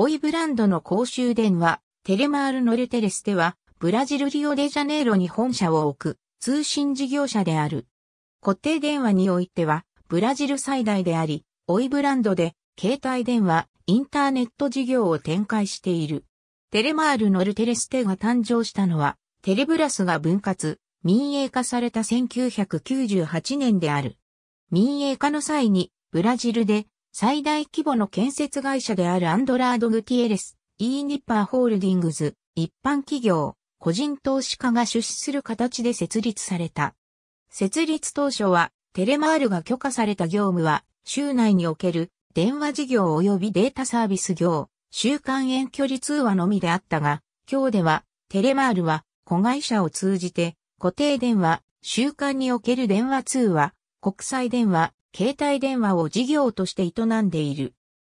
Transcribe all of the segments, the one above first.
オイブランドの公衆電話、テレマール・ノルテレスでは、ブラジル・リオデジャネイロに本社を置く通信事業者である。固定電話においては、ブラジル最大であり、オイブランドで、携帯電話、インターネット事業を展開している。テレマール・ノルテレステが誕生したのは、テレブラスが分割、民営化された1998年である。民営化の際に、ブラジルで最大規模の建設会社であるアンドラード・グティエレス、イーニッパーホールディングズ、一般企業、個人投資家が出資する形で設立された。設立当初は、テレマールが許可された業務は、州内における電話事業及びデータサービス業、週間遠距離通話のみであったが、今日では、テレマールは、子会社を通じて、固定電話、週間における電話通話、国際電話、携帯電話を事業として営んでいる。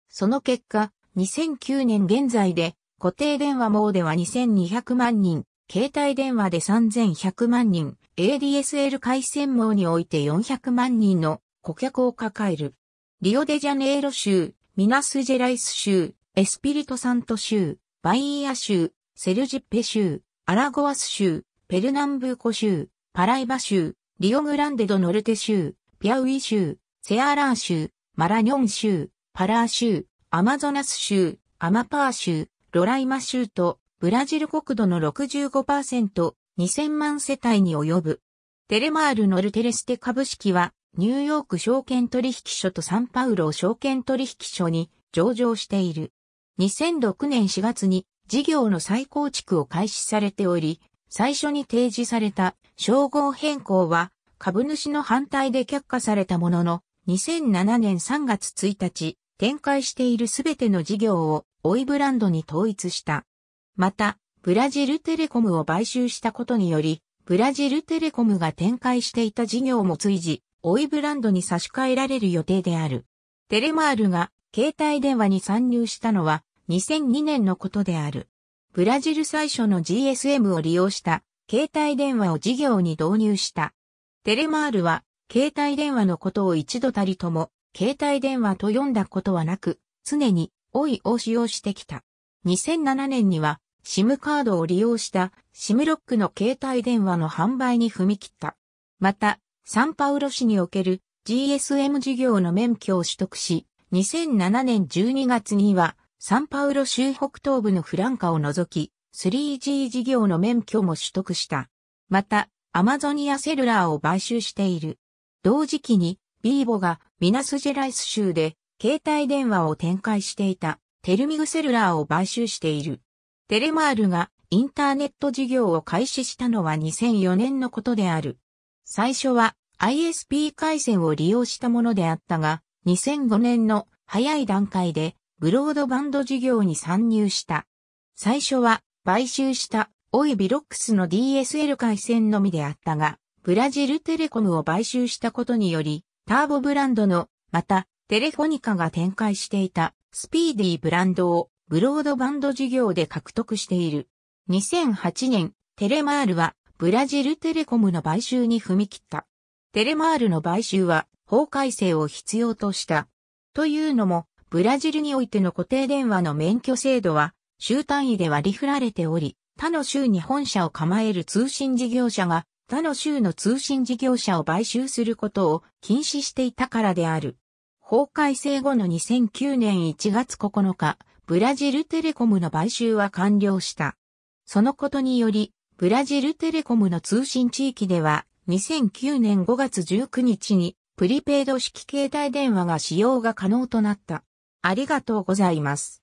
その結果、2009年現在で固定電話網では2200万人、携帯電話で3100万人、ADSL 回線網において400万人の顧客を抱える。リオデジャネイロ州、ミナスジェライス州、エスピリトサント州、バイーア州、セルジッペ州、アラゴアス州、ペルナンブーコ州、パライバ州、リオグランデドノルテ州、ピアウイ州、セアラー州、マラニョン州、パラー州、アマゾナス州、アマパー州、ロライマ州と、ブラジル国土の65%、2000万世帯に及ぶ。テレマール・ノルテレステ株式は、ニューヨーク証券取引所とサンパウロ証券取引所に上場している。2006年4月に事業の再構築を開始されており、最初に提示された称号変更は株主の反対で却下されたものの、2007年3月1日、展開しているすべての事業をオイブランドに統一した。また、ブラジルテレコムを買収したことにより、ブラジルテレコムが展開していた事業も随時、オイブランドに差し替えられる予定である。テレマールが携帯電話に参入したのは2002年のことである。ブラジル最初の GSM を利用した携帯電話を事業に導入した。テレマールは携帯電話のことを一度たりとも、携帯電話と読んだことはなく、常に、おいを使用してきた。2007年には、SIM カードを利用した SIM ロックの携帯電話の販売に踏み切った。また、サンパウロ市における GSM 事業の免許を取得し、2007年12月には、サンパウロ州北東部のフランカを除き、3G 事業の免許も取得した。また、アマゾニアセルラーを買収している。同時期に、ビーボがミナスジェライス州で携帯電話を展開していたテルミグセルラーを買収している。テレマールがインターネット事業を開始したのは2004年のことである。最初は ISP 回線を利用したものであったが、2005年の早い段階でブロードバンド事業に参入した。最初は買収したオイビロックスの DSL 回線のみであったが、ブラジルテレコムを買収したことにより、ターボブランドの、また、テレフォニカが展開していたスピーディーブランドをブロードバンド事業で獲得している。2008年、テレマールはブラジルテレコムの買収に踏み切った。テレマールの買収は法改正を必要とした。というのも、ブラジルにおいての固定電話の免許制度は、州単位で割り振られており、他の州に本社を構える通信事業者が他の州の通信事業者を買収することを禁止していたからである。法改正後の2009年1月9日、ブラジルテレコムの買収は完了した。そのことにより、ブラジルテレコムの通信地域では、2009年5月19日に、プリペイド式携帯電話が使用が可能となった。ありがとうございます。